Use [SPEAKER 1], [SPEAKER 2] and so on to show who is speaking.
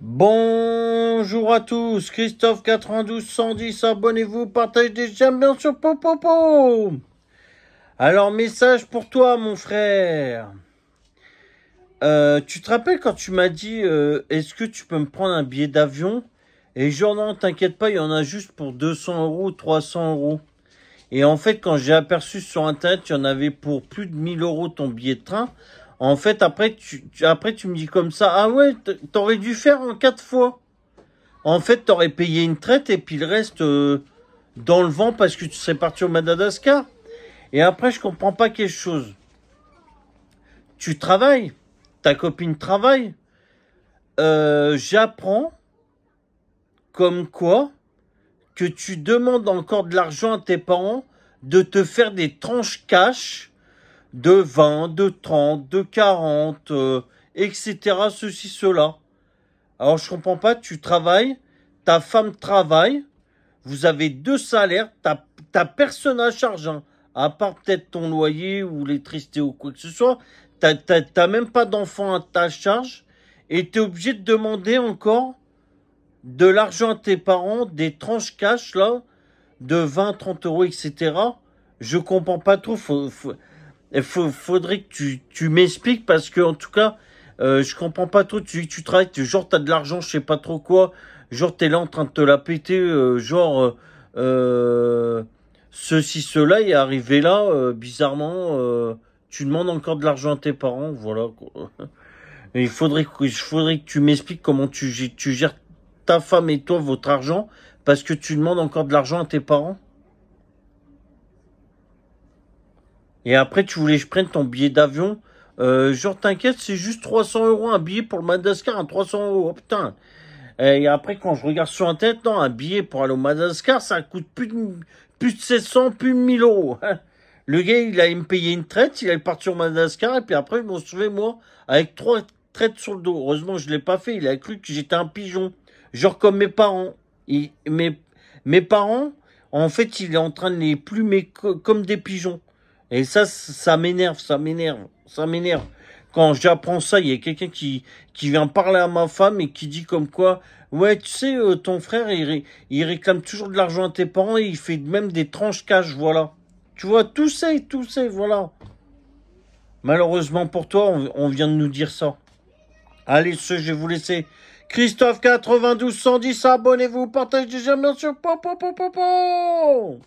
[SPEAKER 1] Bonjour à tous, Christophe 92 110, abonnez-vous, partagez des j'aime bien sûr Popopo. Alors message pour toi mon frère. Euh, tu te rappelles quand tu m'as dit euh, est-ce que tu peux me prendre un billet d'avion Et genre non t'inquiète pas, il y en a juste pour 200 euros, 300 euros. Et en fait quand j'ai aperçu sur internet, il y en avait pour plus de 1000 euros ton billet de train. En fait, après tu, après, tu me dis comme ça, ah ouais, t'aurais dû faire en quatre fois. En fait, t'aurais payé une traite et puis le reste euh, dans le vent parce que tu serais parti au Madagascar. Et après, je comprends pas quelque chose. Tu travailles, ta copine travaille. Euh, j'apprends comme quoi que tu demandes encore de l'argent à tes parents de te faire des tranches cash de 20, de 30, de 40, euh, etc. Ceci, cela. Alors je comprends pas, tu travailles, ta femme travaille, vous avez deux salaires, ta personne à charge, hein, à part peut-être ton loyer ou l'électricité ou quoi que ce soit. T'as même pas d'enfant à ta charge et tu es obligé de demander encore de l'argent à tes parents, des tranches cash là, de 20, 30 euros, etc. Je comprends pas trop. Il faudrait que tu, m'expliques parce que en tout cas, euh, je comprends pas trop. Tu, tu travailles, tu, genre t'as de l'argent, je sais pas trop quoi. Genre t'es là en train de te la péter, euh, genre euh, ceci cela est arrivé là bizarrement. tu demandes encore de l'argent à tes parents, voilà. il faudrait que, il faudrait que tu m'expliques comment tu gères ta femme et toi votre argent parce que tu demandes encore de l'argent à tes parents. Et après, tu voulais que je prenne ton billet d'avion. Euh, genre, t'inquiète, c'est juste 300 euros un billet pour le Madagascar, 300 euros, oh, putain. Et après, quand je regarde sur Internet, non, un billet pour aller au Madagascar, ça coûte plus de, plus de 700, plus de 1000 euros. Le gars, il allait me payer une traite, il allait partir au Madagascar, et puis après, il m'ont sauvé, moi, avec trois traites sur le dos. Heureusement, je l'ai pas fait, il a cru que j'étais un pigeon. Genre comme mes parents. mes, mes parents, en fait, il est en train de les plumer comme des pigeons. Et ça, ça m'énerve, ça m'énerve, ça m'énerve. Quand j'apprends ça, il y a quelqu'un qui, qui vient parler à ma femme et qui dit comme quoi, ouais, tu sais, euh, ton frère, il, réclame toujours de l'argent à tes parents et il fait même des tranches cash, voilà. Tu vois, tout c'est, tout ça, voilà. Malheureusement pour toi, on, vient de nous dire ça. Allez, ce, je vais vous laisser. Christophe 92 110, abonnez-vous, partagez déjà bien sûr. Po, po, po,